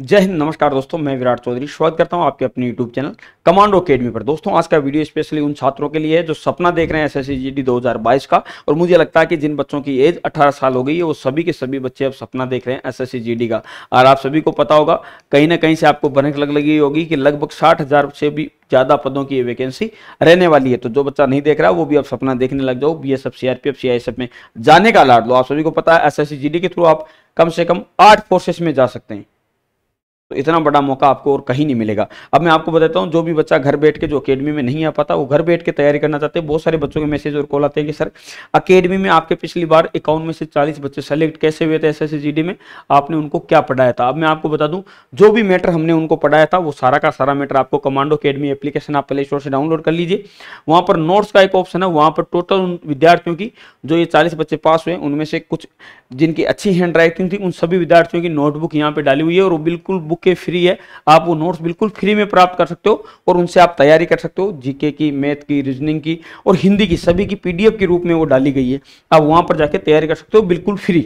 जय हिंद नमस्कार दोस्तों मैं विराट चौधरी स्वागत करता हूं आपके अपने यूट्यूब चैनल कमांडो अकेडमी पर दोस्तों आज का वीडियो स्पेशली उन छात्रों के लिए है जो सपना देख रहे हैं एसएससी जीडी 2022 का और मुझे लगता है कि जिन बच्चों की एज 18 साल हो गई है वो सभी के सभी बच्चे अब सपना देख रहे हैं एस एस का और आप सभी को पता होगा कहीं ना कहीं से आपको बनक लग लगी होगी कि लगभग साठ से भी ज़्यादा पदों की वैकेंसी रहने वाली है तो जो बच्चा नहीं देख रहा वो भी आप सपना देखने लग जाओ B S F C R P F C I S F में जाने का लाड लो आप सभी को पता है S S C G D के थ्रू आप कम से कम आठ फोर्सेस में जा सकते हैं तो इतना बड़ा मौका आपको और कहीं नहीं मिलेगा अब मैं आपको बताता हूँ जो भी बच्चा घर बैठ के जो अकेडमी में नहीं आ पाता वो घर बैठ के तैयारी करना चाहते हैं बहुत सारे बच्चों के मैसेज और कॉल आते हैं कि सर अकेडमी में आपके पिछली बार अकाउंट में से चालीस बच्चे सेलेक्ट कैसे हुए थे एस में आपने उनको क्या पढ़ाया था अब मैं आपको बता दूँ जो भी मैटर हमने उनको पढ़ाया था वो सारा का सारा मैटर आपको कमांडो अकेडमी एप्लीकेशन आप प्ले स्टोर से डाउनलोड कर लीजिए वहाँ पर नोट्स का एक ऑप्शन है वहाँ पर टोटल उन विद्यार्थियों की जो ये चालीस बच्चे पास हुए उनमें से कुछ जिनकी अच्छी हैंड राइटिंग थी उन सभी विद्यार्थियों की नोटबुक यहाँ पर डाली हुई है और बिल्कुल बुकें फ्री है आप वो नोट्स बिल्कुल फ्री में प्राप्त कर सकते हो और उनसे आप तैयारी कर सकते हो जीके की मैथ की रीजनिंग की और हिंदी की सभी की पीडीएफ के रूप में वो डाली गई है आप वहाँ पर जाके तैयारी कर सकते हो बिल्कुल फ्री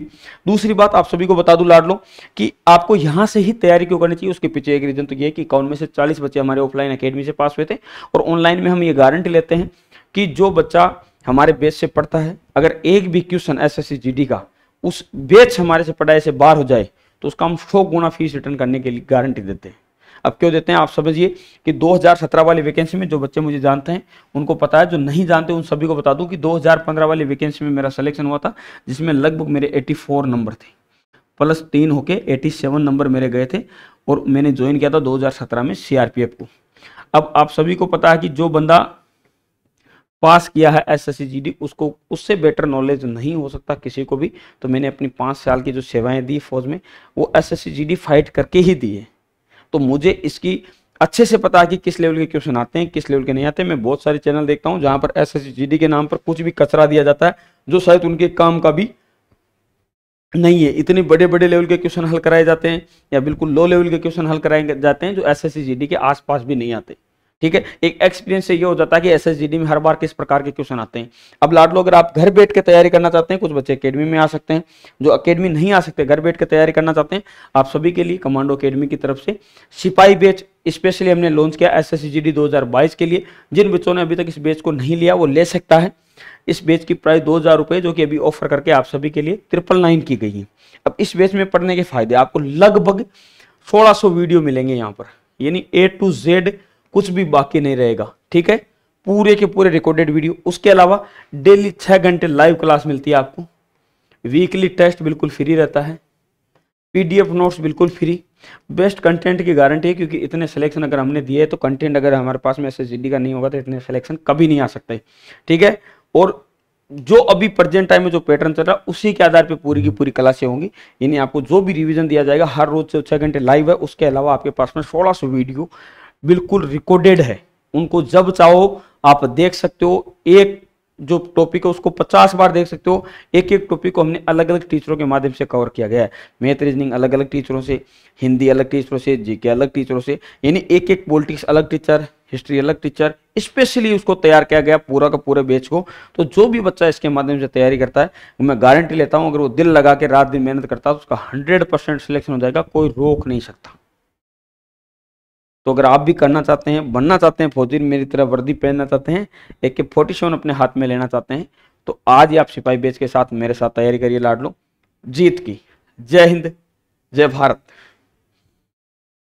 दूसरी बात आप सभी को बता दूँ लाड लो कि आपको यहाँ से ही तैयारी क्यों करनी चाहिए उसके पीछे एक रीजन तो ये कि इक्यावन में से चालीस बच्चे हमारे ऑफलाइन अकेडमी से पास हुए थे और ऑनलाइन में हम ये गारंटी लेते हैं कि जो बच्चा हमारे बेच से पढ़ता है अगर एक भी क्वेश्चन एस एस का उस बेच हमारे से पढ़ाई से बाहर हो जाए तो उसका हम सौ गुना फीस रिटर्न करने के लिए गारंटी देते हैं अब क्यों देते हैं आप समझिए कि 2017 वाली वैकेंसी में जो बच्चे मुझे जानते हैं उनको पता है जो नहीं जानते उन सभी को बता दूं कि 2015 वाली वैकेंसी में मेरा सिलेक्शन हुआ था जिसमें लगभग मेरे 84 नंबर थे प्लस तीन होके 87 नंबर मेरे गए थे और मैंने ज्वाइन किया था 2017 में सीआरपीएफ को अब आप सभी को पता है कि जो बंदा पास किया है एस एस सी उसको उससे बेटर नॉलेज नहीं हो सकता किसी को भी तो मैंने अपनी पाँच साल की जो सेवाएं दी फौज में वो एस एस सी फाइट करके ही दी है तो मुझे इसकी अच्छे से पता है कि किस लेवल के क्वेश्चन आते हैं किस लेवल के नहीं आते मैं बहुत सारे चैनल देखता हूँ जहाँ पर एस एस के नाम पर कुछ भी कचरा दिया जाता है जो शायद उनके काम का भी नहीं है इतने बड़े बड़े लेवल के क्वेश्चन हल कराए जाते हैं या बिल्कुल लो लेवल के क्वेश्चन हल कराए जाते हैं जो एस एस के आसपास भी नहीं आते ठीक है एक एक्सपीरियंस से ये हो जाता है कि एसएसजीडी में हर बार किस प्रकार के क्वेश्चन आते हैं अब लाडलो अगर आप घर बैठ के तैयारी करना चाहते हैं कुछ बच्चे अकेडमी में आ सकते हैं जो अकेडमी नहीं आ सकते घर बैठ के तैयारी करना चाहते हैं आप सभी के लिए कमांडो अकेडमी की तरफ से सिपाही बैच स्पेशली हमने लॉन्च किया एस एस के लिए जिन बच्चों ने अभी तक इस बैच को नहीं लिया वो ले सकता है इस बेच की प्राइस दो हज़ार रुपए जो कि अभी ऑफर करके आप सभी के लिए ट्रिपल नाइन की गई है अब इस बेच में पढ़ने के फायदे आपको लगभग सोलह सौ वीडियो मिलेंगे यहाँ पर यानी ए टू जेड कुछ भी बाकी नहीं रहेगा ठीक है पूरे के पूरे रिकॉर्डेड वीडियो उसके अलावा डेली छः घंटे लाइव क्लास मिलती है आपको वीकली टेस्ट बिल्कुल फ्री रहता है पीडीएफ नोट्स बिल्कुल फ्री बेस्ट कंटेंट की गारंटी है क्योंकि इतने सिलेक्शन अगर हमने दिए तो कंटेंट अगर हमारे पास में एस का नहीं होगा तो इतने सिलेक्शन कभी नहीं आ सकते ठीक है और जो अभी प्रेजेंट टाइम में जो पैटर्न चल रहा है उसी के आधार पे पूरी की पूरी क्लासें होंगी यानी आपको जो भी रिवीजन दिया जाएगा हर रोज से छः घंटे लाइव है उसके अलावा आपके पास में सोलह सौ वीडियो बिल्कुल रिकॉर्डेड है उनको जब चाहो आप देख सकते हो एक जो टॉपिक है उसको 50 बार देख सकते हो एक एक टॉपिक को हमने अलग अलग टीचरों के माध्यम से कवर किया गया है मैथ रीजनिंग अलग अलग टीचरों से हिंदी अलग टीचरों से जीके अलग टीचरों से यानी एक एक पॉलिटिक्स अलग टीचर हिस्ट्री अलग टीचर स्पेशली उसको तैयार किया गया पूरा का पूरे बेच को तो जो भी बच्चा इसके माध्यम से तैयारी करता है मैं गारंटी लेता हूँ अगर वो दिल लगा के रात दिन मेहनत करता है तो उसका हंड्रेड सिलेक्शन हो जाएगा कोई रोक नहीं सकता तो अगर आप भी करना चाहते हैं बनना चाहते हैं फौजी मेरी तरह वर्दी पहनना चाहते हैं एक के फोर्टी सेवन अपने हाथ में लेना चाहते हैं तो आज ही आप सिपाही बेच के साथ मेरे साथ तैयारी करिए लाडलो जीत की जय हिंद जय भारत